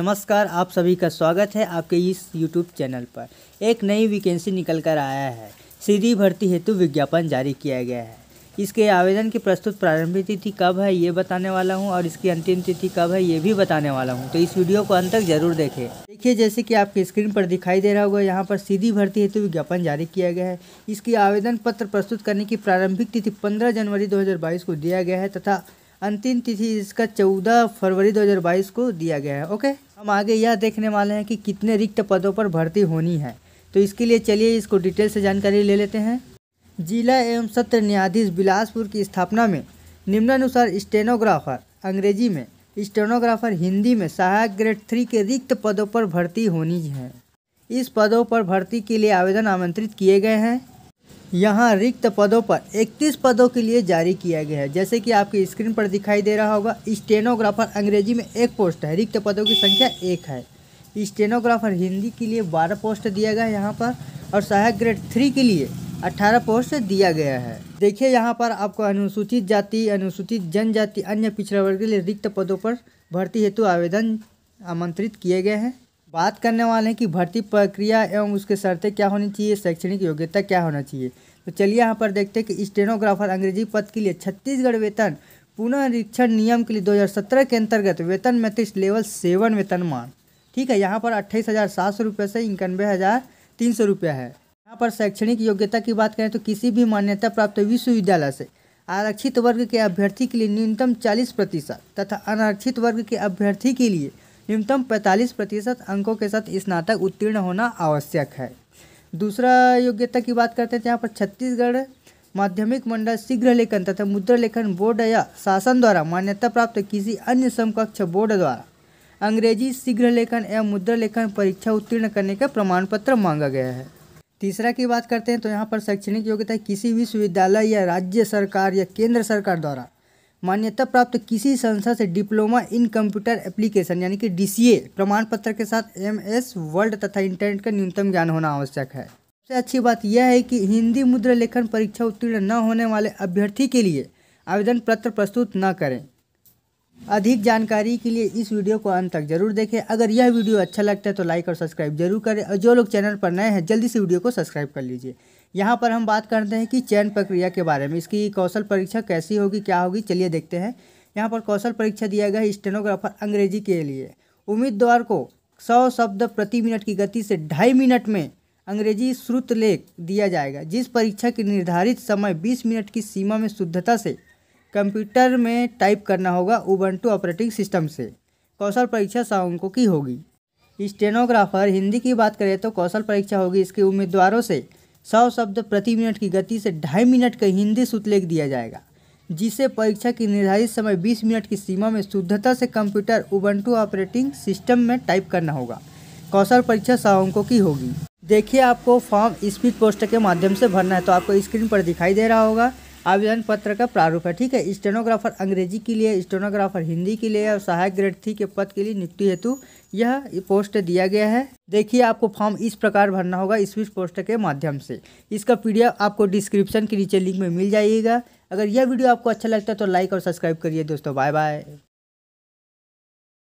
नमस्कार आप सभी का स्वागत है आपके इस यूट्यूब चैनल पर एक नई वैकेंसी निकल कर आया है सीधी भर्ती हेतु विज्ञापन जारी किया गया है इसके आवेदन की प्रस्तुत प्रारंभिक तिथि कब है ये बताने वाला हूँ और इसकी अंतिम तिथि कब है ये भी बताने वाला हूँ तो इस वीडियो को अंत तक जरूर देखें देखिए जैसे कि आपके स्क्रीन पर दिखाई दे रहा होगा यहाँ पर सीधी भर्ती हेतु विज्ञापन जारी किया गया है इसकी आवेदन पत्र प्रस्तुत करने की प्रारंभिक तिथि पंद्रह जनवरी दो को दिया गया है तथा अंतिम तिथि इसका चौदह फरवरी 2022 को दिया गया है ओके हम आगे यह देखने वाले हैं कि कितने रिक्त पदों पर भर्ती होनी है तो इसके लिए चलिए इसको डिटेल से जानकारी ले लेते हैं जिला एवं सत्र न्यायाधीश बिलासपुर की स्थापना में निम्नानुसार स्टेनोग्राफर अंग्रेजी में स्टेनोग्राफर हिंदी में सहायक ग्रेड थ्री के रिक्त पदों पर भर्ती होनी है इस पदों पर भर्ती के लिए आवेदन आमंत्रित किए गए हैं यहाँ रिक्त पदों पर 31 पदों के लिए जारी किया गया है जैसे कि आपकी स्क्रीन पर दिखाई दे रहा होगा स्टेनोग्राफर अंग्रेजी में एक पोस्ट है रिक्त पदों की संख्या एक है स्टेनोग्राफर हिंदी के लिए 12 पोस्ट दिया गया है यहाँ पर और सहायक ग्रेड थ्री के लिए 18 पोस्ट दिया गया है देखिए यहाँ पर आपको अनुसूचित जाति अनुसूचित जनजाति अन्य पिछड़ा वर्ग के लिए रिक्त पदों पर भर्ती हेतु आवेदन आमंत्रित किए गए हैं बात करने वाले हैं कि भर्ती प्रक्रिया एवं उसके शर्तें क्या होनी चाहिए शैक्षणिक योग्यता क्या होना चाहिए तो चलिए यहाँ पर देखते हैं कि स्टेनोग्राफर अंग्रेजी पद के लिए छत्तीसगढ़ वेतन पुनरीक्षण नियम के लिए 2017 के अंतर्गत वेतन मैट्रिक्स लेवल सेवन वेतन मान ठीक है यहाँ पर अट्ठाईस हज़ार सात सौ रुपये से इक्यानवे हज़ार तीन सौ रुपये है यहाँ पर शैक्षणिक योग्यता की बात करें तो किसी भी मान्यता प्राप्त विश्वविद्यालय से आरक्षित वर्ग के अभ्यर्थी के लिए न्यूनतम चालीस प्रतिशत तथा अनारक्षित वर्ग के अभ्यर्थी के लिए न्यूनतम 45 प्रतिशत अंकों के साथ स्नातक उत्तीर्ण होना आवश्यक है दूसरा योग्यता की बात करते हैं यहाँ पर छत्तीसगढ़ माध्यमिक मंडल शीघ्र लेखन तथा मुद्रा लेखन बोर्ड या शासन द्वारा मान्यता प्राप्त किसी अन्य समकक्ष बोर्ड द्वारा अंग्रेजी शीघ्र लेखन एवं मुद्रा लेखन परीक्षा उत्तीर्ण करने का प्रमाण पत्र मांगा गया है तीसरा की बात करते हैं तो यहाँ पर शैक्षणिक योग्यता किसी विश्वविद्यालय या राज्य सरकार या केंद्र सरकार द्वारा मान्यता प्राप्त किसी संस्था से डिप्लोमा इन कंप्यूटर एप्लीकेशन यानी कि डीसीए प्रमाण पत्र के साथ एमएस वर्ल्ड तथा इंटरनेट का न्यूनतम ज्ञान होना आवश्यक है सबसे अच्छी बात यह है कि हिंदी मुद्रा लेखन परीक्षा उत्तीर्ण न होने वाले अभ्यर्थी के लिए आवेदन पत्र प्रस्तुत न करें अधिक जानकारी के लिए इस वीडियो को अंत तक जरूर देखें अगर यह वीडियो अच्छा लगता है तो लाइक और सब्सक्राइब जरूर करें और जो लोग चैनल पर नए हैं जल्दी से वीडियो को सब्सक्राइब कर लीजिए यहाँ पर हम बात करते हैं कि चयन प्रक्रिया के बारे में इसकी कौशल परीक्षा कैसी होगी क्या होगी चलिए देखते हैं यहाँ पर कौशल परीक्षा दिया गया है स्टेनोग्राफर अंग्रेजी के लिए उम्मीदवार को सौ शब्द प्रति मिनट की गति से ढाई मिनट में अंग्रेजी श्रुत लेख दिया जाएगा जिस परीक्षा की निर्धारित समय बीस मिनट की सीमा में शुद्धता से कंप्यूटर में टाइप करना होगा उबंटू ऑपरेटिंग सिस्टम से कौशल परीक्षा अंकों की होगी स्टेनोग्राफर हिंदी की बात करें तो कौशल परीक्षा होगी इसके उम्मीदवारों से सौ शब्द प्रति मिनट की गति से ढाई मिनट का हिंदी सुतलेख दिया जाएगा जिसे परीक्षा की निर्धारित समय 20 मिनट की सीमा में शुद्धता से कंप्यूटर उबंटू ऑपरेटिंग सिस्टम में टाइप करना होगा कौशल परीक्षा सौ अंकों की होगी देखिए आपको फॉर्म स्पीड पोस्ट के माध्यम से भरना है तो आपको स्क्रीन पर दिखाई दे रहा होगा आवेदन पत्र का प्रारूप है ठीक है स्टेनोग्राफर अंग्रेजी के लिए स्टेनोग्राफर हिंदी के लिए और सहायक ग्रेड थ्री के पद के लिए नियुक्ति हेतु यह पोस्ट दिया गया है देखिए आपको फॉर्म इस प्रकार भरना होगा स्विच पोस्ट के माध्यम से इसका पी आपको डिस्क्रिप्शन के नीचे लिंक में मिल जाइएगा अगर यह वीडियो आपको अच्छा लगता है तो लाइक और सब्सक्राइब करिए दोस्तों बाय बाय